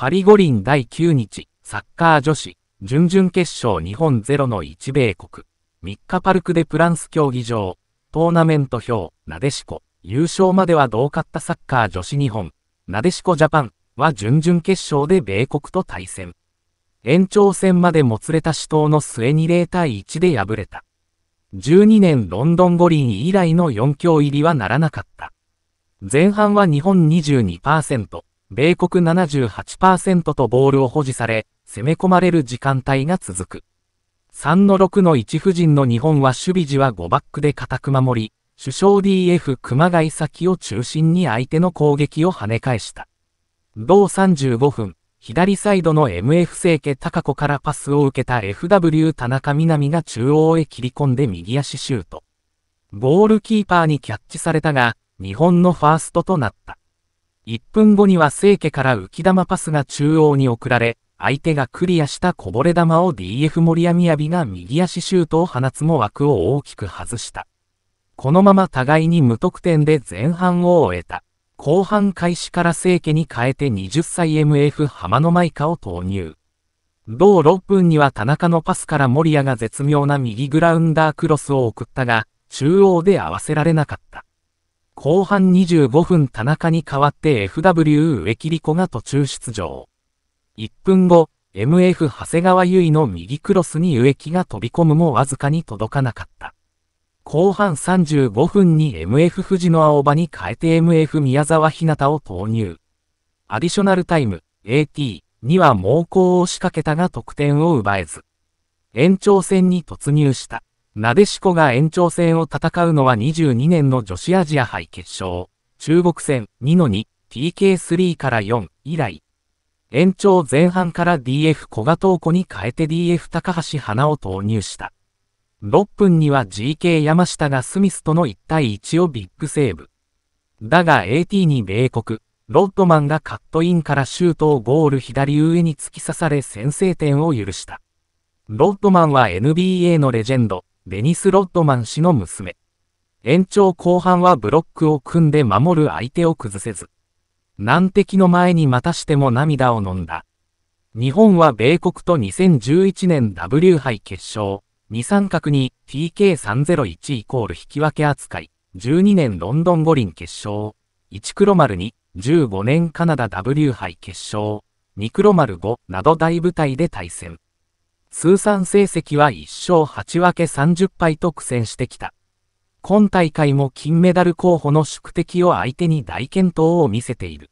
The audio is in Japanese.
パリ五輪第9日、サッカー女子、準々決勝日本0の1米国。3日パルクでプランス競技場、トーナメント表、なでしこ、優勝までは同かったサッカー女子日本、なでしこジャパンは準々決勝で米国と対戦。延長戦までもつれた死闘の末に0対1で敗れた。12年ロンドン五輪以来の4強入りはならなかった。前半は日本22%、米国78%とボールを保持され、攻め込まれる時間帯が続く。3の6の1夫人の日本は守備時は5バックで固く守り、首相 DF 熊谷先を中心に相手の攻撃を跳ね返した。同35分、左サイドの MF 聖家高子からパスを受けた FW 田中みなみが中央へ切り込んで右足シュート。ボールキーパーにキャッチされたが、日本のファーストとなった。1分後には清家から浮き玉パスが中央に送られ、相手がクリアしたこぼれ球を DF 森谷雅が右足シュートを放つも枠を大きく外した。このまま互いに無得点で前半を終えた。後半開始から清家に変えて20歳 MF 浜野舞香を投入。同6分には田中のパスから森谷が絶妙な右グラウンダークロスを送ったが、中央で合わせられなかった。後半25分田中に代わって FW 植木理子が途中出場。1分後、MF 長谷川優衣の右クロスに植木が飛び込むもわずかに届かなかった。後半35分に MF 藤野青葉に変えて MF 宮沢ひなたを投入。アディショナルタイム AT には猛攻を仕掛けたが得点を奪えず。延長戦に突入した。なでしこが延長戦を戦うのは22年の女子アジア杯決勝、中国戦2-2、PK3 から4以来。延長前半から DF 小賀東子に変えて DF 高橋花を投入した。6分には GK 山下がスミスとの1対1をビッグセーブ。だが AT に米国、ロッドマンがカットインからシュートをゴール左上に突き刺され先制点を許した。ロッドマンは NBA のレジェンド、デニス・ロッドマン氏の娘。延長後半はブロックを組んで守る相手を崩せず、難敵の前にまたしても涙を飲んだ。日本は米国と2011年 W 杯決勝、二三角に TK301 イコール引き分け扱い、12年ロンドン五輪決勝、1黒丸に15年カナダ W 杯決勝、2黒丸5など大舞台で対戦。通算成績は1勝8分け30敗と苦戦してきた。今大会も金メダル候補の宿敵を相手に大健闘を見せている。